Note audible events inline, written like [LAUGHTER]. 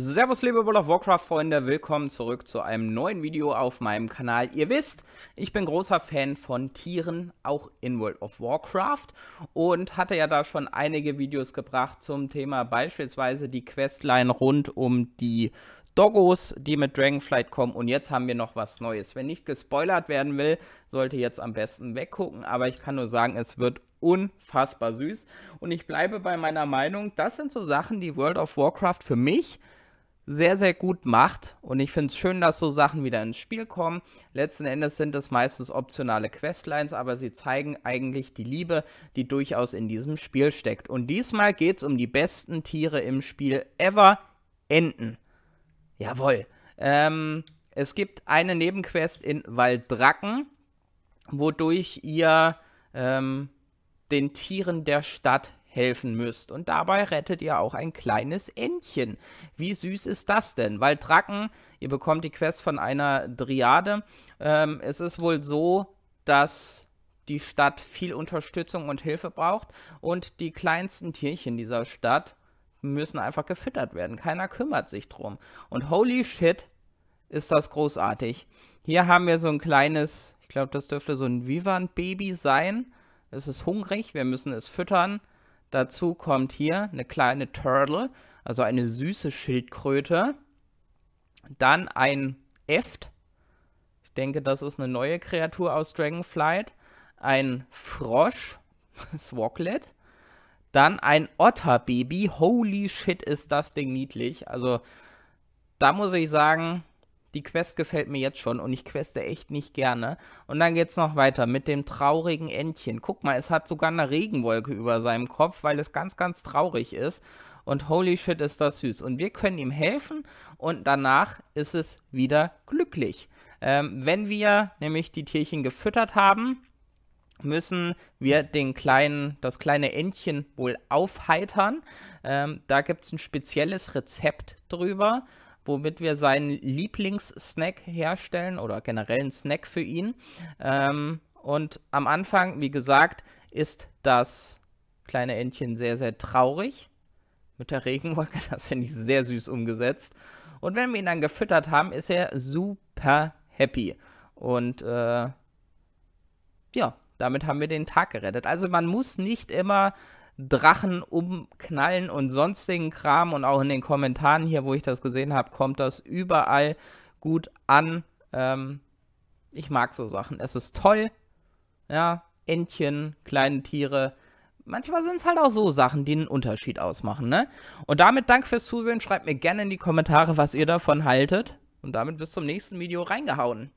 Servus liebe World of Warcraft Freunde, willkommen zurück zu einem neuen Video auf meinem Kanal. Ihr wisst, ich bin großer Fan von Tieren, auch in World of Warcraft und hatte ja da schon einige Videos gebracht zum Thema beispielsweise die Questline rund um die Doggos, die mit Dragonflight kommen und jetzt haben wir noch was Neues. Wer nicht gespoilert werden will, sollte jetzt am besten weggucken, aber ich kann nur sagen, es wird unfassbar süß und ich bleibe bei meiner Meinung, das sind so Sachen, die World of Warcraft für mich sehr, sehr gut macht. Und ich finde es schön, dass so Sachen wieder ins Spiel kommen. Letzten Endes sind es meistens optionale Questlines, aber sie zeigen eigentlich die Liebe, die durchaus in diesem Spiel steckt. Und diesmal geht es um die besten Tiere im Spiel ever. Enten. Jawohl. Ähm, es gibt eine Nebenquest in Waldracken, wodurch ihr ähm, den Tieren der Stadt helfen müsst. Und dabei rettet ihr auch ein kleines Entchen. Wie süß ist das denn? Weil Drachen, ihr bekommt die Quest von einer Driade. Ähm, es ist wohl so, dass die Stadt viel Unterstützung und Hilfe braucht und die kleinsten Tierchen dieser Stadt müssen einfach gefüttert werden. Keiner kümmert sich drum. Und holy shit, ist das großartig. Hier haben wir so ein kleines, ich glaube, das dürfte so ein Vivant-Baby sein. Es ist hungrig, wir müssen es füttern. Dazu kommt hier eine kleine Turtle, also eine süße Schildkröte. Dann ein Eft. Ich denke, das ist eine neue Kreatur aus Dragonflight. Ein Frosch, [LAUGHS] Swoglet. Dann ein Otterbaby. Holy shit, ist das Ding niedlich. Also, da muss ich sagen, die Quest gefällt mir jetzt schon und ich queste echt nicht gerne. Und dann geht's noch weiter mit dem traurigen Entchen. Guck mal, es hat sogar eine Regenwolke über seinem Kopf, weil es ganz, ganz traurig ist. Und holy shit, ist das süß. Und wir können ihm helfen und danach ist es wieder glücklich. Ähm, wenn wir nämlich die Tierchen gefüttert haben, müssen wir den kleinen, das kleine Entchen wohl aufheitern. Ähm, da gibt es ein spezielles Rezept drüber womit wir seinen Lieblingssnack herstellen oder generell einen Snack für ihn. Ähm, und am Anfang, wie gesagt, ist das kleine Entchen sehr, sehr traurig mit der Regenwolke. Das finde ich sehr süß umgesetzt. Und wenn wir ihn dann gefüttert haben, ist er super happy. Und äh, ja, damit haben wir den Tag gerettet. Also man muss nicht immer Drachen umknallen und sonstigen Kram und auch in den Kommentaren hier, wo ich das gesehen habe, kommt das überall gut an. Ähm, ich mag so Sachen. Es ist toll. Ja, Entchen, kleine Tiere. Manchmal sind es halt auch so Sachen, die einen Unterschied ausmachen, ne? Und damit danke fürs Zusehen. Schreibt mir gerne in die Kommentare, was ihr davon haltet. Und damit bis zum nächsten Video reingehauen.